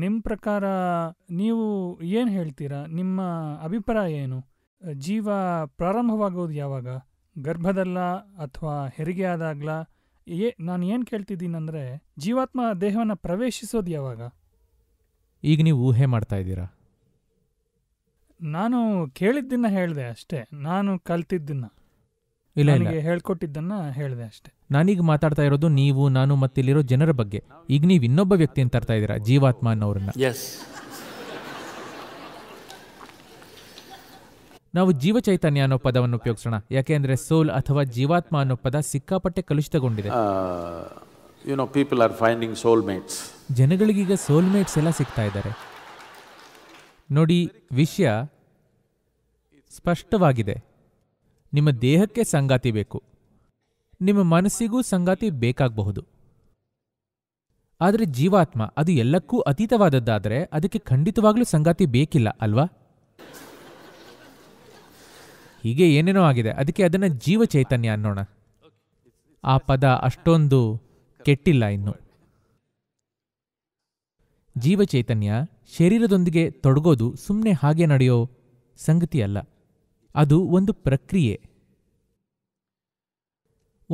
ನಿಮ್ಮ ಪ್ರಕಾರ ನೀವು ಏನು ಹೇಳ್ತೀರಾ ನಿಮ್ಮ ಅಭಿಪ್ರಾಯ ಏನು ಜೀವ ಪ್ರಾರಂಭವಾಗೋದು ಯಾವಾಗ ಗರ್ಭದಲ್ಲ ಅಥವಾ ಹೆರಿಗೆ ಆದಾಗ್ಲ ಏ ನಾನು ಏನು ಕೇಳ್ತಿದ್ದೀನಂದರೆ ಜೀವಾತ್ಮ ದೇಹವನ್ನು ಪ್ರವೇಶಿಸೋದು ಯಾವಾಗ ಈಗ ನೀವು ಊಹೆ ಮಾಡ್ತಾ ಇದ್ದೀರಾ ನಾನು ಕೇಳಿದ್ದನ್ನು ಹೇಳಿದೆ ಅಷ್ಟೇ ನಾನು ಕಲ್ತಿದ್ದನ್ನು ಇಲ್ಲ ಇಲ್ಲ ಹೇಳ್ಕೊಟ್ಟಿದ್ದನ್ನ ಹೇಳಿದೆ ಅಷ್ಟೇ ನಾನೀಗ ಮಾತಾಡ್ತಾ ಇರೋದು ನೀವು ನಾನು ಮತ್ತಿಲ್ಲಿರೋ ಜನರ ಬಗ್ಗೆ ಈಗ ನೀವು ಇನ್ನೊಬ್ಬ ವ್ಯಕ್ತಿ ಅಂತ ತರ್ತಾ ಇದ್ದೀರಾ ಜೀವಾತ್ಮ ಅನ್ನೋರನ್ನ ನಾವು ಜೀವ ಚೈತನ್ಯ ಅನ್ನೋ ಪದವನ್ನು ಉಪಯೋಗಿಸೋಣ ಯಾಕೆಂದ್ರೆ ಸೋಲ್ ಅಥವಾ ಜೀವಾತ್ಮ ಅನ್ನೋ ಪದ ಸಿಕ್ಕಾಪಟ್ಟೆ ಕಲುಷಿತಗೊಂಡಿದೆ you people are finding soul mates ಜನಗಳಿಗೀಗ ಸೋಲ್ ಮೇಟ್ಸ್ ಎಲ್ಲ ಸಿಗ್ತಾ ಇದ್ದಾರೆ ನೋಡಿ ವಿಷಯ ಸ್ಪಷ್ಟವಾಗಿದೆ ನಿಮ್ಮ ದೇಹಕ್ಕೆ ಸಂಗಾತಿ ಬೇಕು ನಿಮ್ಮ ಮನಸ್ಸಿಗೂ ಸಂಗಾತಿ ಬೇಕಾಗಬಹುದು ಆದರೆ ಜೀವಾತ್ಮ ಅದು ಎಲ್ಲಕ್ಕೂ ಅತೀತವಾದದ್ದಾದರೆ ಅದಕ್ಕೆ ಖಂಡಿತವಾಗ್ಲೂ ಸಂಗಾತಿ ಬೇಕಿಲ್ಲ ಅಲ್ವಾ ಹೀಗೆ ಏನೇನೋ ಆಗಿದೆ ಅದಕ್ಕೆ ಅದನ್ನ ಜೀವ ಚೈತನ್ಯ ಅನ್ನೋಣ ಆ ಪದ ಅಷ್ಟೊಂದು ಕೆಟ್ಟಿಲ್ಲ ಇನ್ನು ಜೀವ ಚೈತನ್ಯ ಶರೀರದೊಂದಿಗೆ ತೊಡಗೋದು ಸುಮ್ಮನೆ ಹಾಗೆ ನಡೆಯೋ ಸಂಗತಿಯಲ್ಲ ಅದು ಒಂದು ಪ್ರಕ್ರಿಯೆ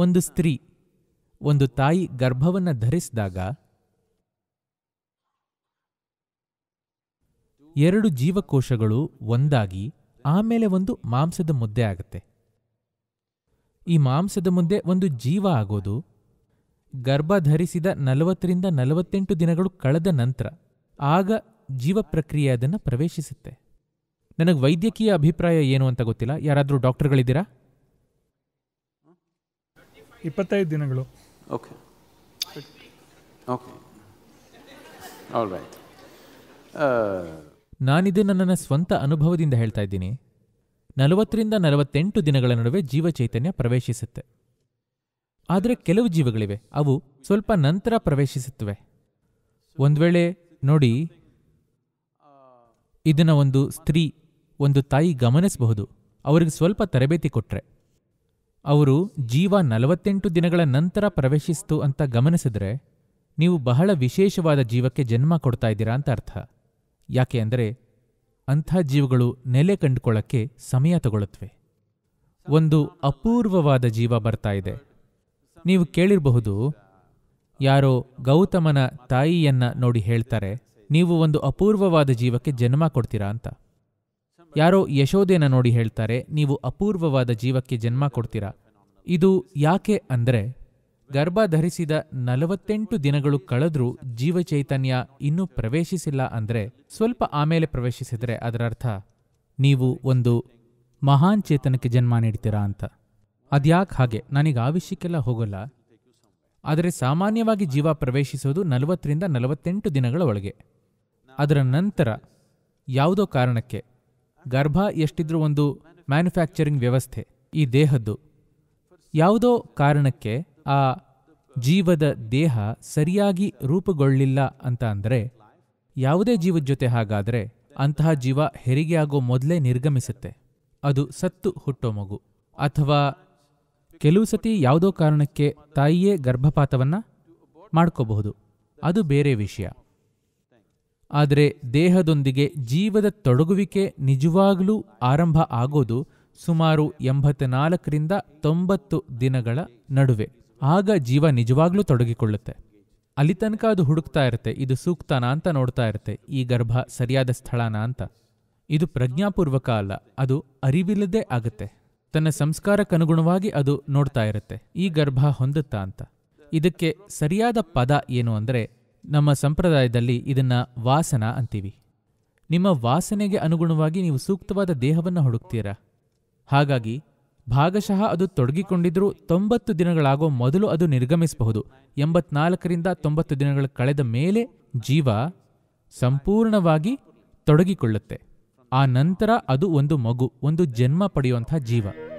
ಒಂದು ಸ್ತ್ರೀ ಒಂದು ತಾಯಿ ಗರ್ಭವನ್ನು ಧರಿಸಿದಾಗ ಎರಡು ಜೀವಕೋಶಗಳು ಒಂದಾಗಿ ಆಮೇಲೆ ಒಂದು ಮಾಂಸದ ಮುದ್ದೆ ಆಗುತ್ತೆ ಈ ಮಾಂಸದ ಮುದ್ದೆ ಒಂದು ಜೀವ ಆಗೋದು ಗರ್ಭ ಧರಿಸಿದ ನಲವತ್ತರಿಂದ ನಲವತ್ತೆಂಟು ದಿನಗಳು ಕಳೆದ ನಂತರ ಆಗ ಜೀವ ಪ್ರಕ್ರಿಯೆ ಅದನ್ನು ಪ್ರವೇಶಿಸುತ್ತೆ ನನಗೆ ವೈದ್ಯಕೀಯ ಅಭಿಪ್ರಾಯ ಏನು ಅಂತ ಗೊತ್ತಿಲ್ಲ ಯಾರಾದರೂ ಡಾಕ್ಟರ್ಗಳಿದ್ದೀರಾ ಇಪ್ಪತ್ತೈದು ದಿನಗಳು ಓಕೆ ಓಕೆ ನಾನಿದು ನನ್ನ ಸ್ವಂತ ಅನುಭವದಿಂದ ಹೇಳ್ತಾ ಇದ್ದೀನಿ ನಲವತ್ತರಿಂದ ನಲವತ್ತೆಂಟು ದಿನಗಳ ನಡುವೆ ಜೀವ ಚೈತನ್ಯ ಪ್ರವೇಶಿಸುತ್ತೆ ಆದರೆ ಕೆಲವು ಜೀವಗಳಿವೆ ಅವು ಸ್ವಲ್ಪ ನಂತರ ಪ್ರವೇಶಿಸುತ್ತವೆ ಒಂದು ವೇಳೆ ನೋಡಿ ಇದನ್ನು ಒಂದು ಸ್ತ್ರೀ ಒಂದು ತಾಯಿ ಗಮನಿಸಬಹುದು ಅವರಿಗೆ ಸ್ವಲ್ಪ ತರಬೇತಿ ಕೊಟ್ರೆ ಅವರು ಜೀವ ನಲವತ್ತೆಂಟು ದಿನಗಳ ನಂತರ ಪ್ರವೇಶಿಸ್ತು ಅಂತ ಗಮನಿಸಿದ್ರೆ ನೀವು ಬಹಳ ವಿಶೇಷವಾದ ಜೀವಕ್ಕೆ ಜನ್ಮ ಕೊಡ್ತಾ ಇದ್ದೀರಾ ಅಂತ ಅರ್ಥ ಯಾಕೆ ಅಂದರೆ ಅಂಥ ಜೀವಗಳು ನೆಲೆ ಕಂಡುಕೊಳ್ಳಕ್ಕೆ ಸಮಯ ತಗೊಳ್ಳುತ್ತವೆ ಒಂದು ಅಪೂರ್ವವಾದ ಜೀವ ಬರ್ತಾ ಇದೆ ನೀವು ಕೇಳಿರಬಹುದು ಯಾರೋ ಗೌತಮನ ತಾಯಿಯನ್ನ ನೋಡಿ ಹೇಳ್ತಾರೆ ನೀವು ಒಂದು ಅಪೂರ್ವವಾದ ಜೀವಕ್ಕೆ ಜನ್ಮ ಕೊಡ್ತೀರಾ ಅಂತ ಯಾರೋ ಯಶೋಧೇನ ನೋಡಿ ಹೇಳ್ತಾರೆ ನೀವು ಅಪೂರ್ವವಾದ ಜೀವಕ್ಕೆ ಜನ್ಮ ಕೊಡ್ತೀರಾ ಇದು ಯಾಕೆ ಅಂದರೆ ಗರ್ಭ ಧರಿಸಿದ ನಲವತ್ತೆಂಟು ದಿನಗಳು ಕಳೆದ್ರೂ ಚೈತನ್ಯ ಇನ್ನೂ ಪ್ರವೇಶಿಸಿಲ್ಲ ಅಂದರೆ ಸ್ವಲ್ಪ ಆಮೇಲೆ ಪ್ರವೇಶಿಸಿದರೆ ಅದರರ್ಥ ನೀವು ಒಂದು ಮಹಾನ್ ಚೇತನಕ್ಕೆ ಜನ್ಮ ನೀಡ್ತೀರಾ ಅಂತ ಅದ್ಯಾಕೆ ಹಾಗೆ ನನಗೆ ಆ ವಿಷಯಕ್ಕೆಲ್ಲ ಹೋಗಲ್ಲ ಆದರೆ ಸಾಮಾನ್ಯವಾಗಿ ಜೀವ ಪ್ರವೇಶಿಸೋದು ನಲವತ್ತರಿಂದ ನಲವತ್ತೆಂಟು ದಿನಗಳ ಒಳಗೆ ಅದರ ನಂತರ ಯಾವುದೋ ಕಾರಣಕ್ಕೆ ಗರ್ಭ ಎಷ್ಟಿದ್ರೂ ಒಂದು ಮ್ಯಾನುಫ್ಯಾಕ್ಚರಿಂಗ್ ವ್ಯವಸ್ಥೆ ಈ ದೇಹದ್ದು ಯಾವುದೋ ಕಾರಣಕ್ಕೆ ಆ ಜೀವದ ದೇಹ ಸರಿಯಾಗಿ ರೂಪುಗೊಳ್ಳಿಲ್ಲ ಅಂತ ಅಂದರೆ ಯಾವುದೇ ಜೀವದ ಜೊತೆ ಹಾಗಾದರೆ ಅಂತಹ ಜೀವ ಹೆರಿಗೆ ಆಗೋ ಮೊದಲೇ ನಿರ್ಗಮಿಸುತ್ತೆ ಅದು ಸತ್ತು ಹುಟ್ಟೋ ಮಗು ಅಥವಾ ಕೆಲವು ಸತಿ ಯಾವುದೋ ಕಾರಣಕ್ಕೆ ತಾಯಿಯೇ ಗರ್ಭಪಾತವನ್ನು ಮಾಡ್ಕೋಬಹುದು ಅದು ಬೇರೆ ವಿಷಯ ಆದರೆ ದೇಹದೊಂದಿಗೆ ಜೀವದ ತೊಡಗುವಿಕೆ ನಿಜವಾಗಲೂ ಆರಂಭ ಆಗೋದು ಸುಮಾರು ಎಂಬತ್ನಾಲ್ಕರಿಂದ ತೊಂಬತ್ತು ದಿನಗಳ ನಡುವೆ ಆಗ ಜೀವ ನಿಜವಾಗ್ಲೂ ತೊಡಗಿಕೊಳ್ಳುತ್ತೆ ಅಲ್ಲಿ ತನಕ ಅದು ಹುಡುಕ್ತಾ ಇರುತ್ತೆ ಇದು ಸೂಕ್ತನಾ ಅಂತ ನೋಡ್ತಾ ಇರುತ್ತೆ ಈ ಗರ್ಭ ಸರಿಯಾದ ಸ್ಥಳನಾ ಅಂತ ಇದು ಪ್ರಜ್ಞಾಪೂರ್ವಕ ಅಲ್ಲ ಅದು ಅರಿವಿಲ್ಲದೆ ಆಗುತ್ತೆ ತನ್ನ ಸಂಸ್ಕಾರಕ್ಕನುಗುಣವಾಗಿ ಅದು ನೋಡ್ತಾ ಇರುತ್ತೆ ಈ ಗರ್ಭ ಹೊಂದುತ್ತಾ ಅಂತ ಇದಕ್ಕೆ ಸರಿಯಾದ ಪದ ಏನು ಅಂದರೆ ನಮ್ಮ ಸಂಪ್ರದಾಯದಲ್ಲಿ ಇದನ್ನ ವಾಸನ ಅಂತೀವಿ ನಿಮ್ಮ ವಾಸನೆಗೆ ಅನುಗುಣವಾಗಿ ನೀವು ಸೂಕ್ತವಾದ ದೇಹವನ್ನು ಹುಡುಕ್ತೀರಾ ಹಾಗಾಗಿ ಭಾಗಶಃ ಅದು ತೊಡಗಿಕೊಂಡಿದ್ರೂ ತೊಂಬತ್ತು ದಿನಗಳಾಗೋ ಮೊದಲು ಅದು ನಿರ್ಗಮಿಸಬಹುದು ಎಂಬತ್ನಾಲ್ಕರಿಂದ ತೊಂಬತ್ತು ದಿನಗಳು ಕಳೆದ ಮೇಲೆ ಜೀವ ಸಂಪೂರ್ಣವಾಗಿ ತೊಡಗಿಕೊಳ್ಳುತ್ತೆ ಆ ನಂತರ ಅದು ಒಂದು ಮಗು ಒಂದು ಜನ್ಮ ಪಡೆಯುವಂಥ ಜೀವ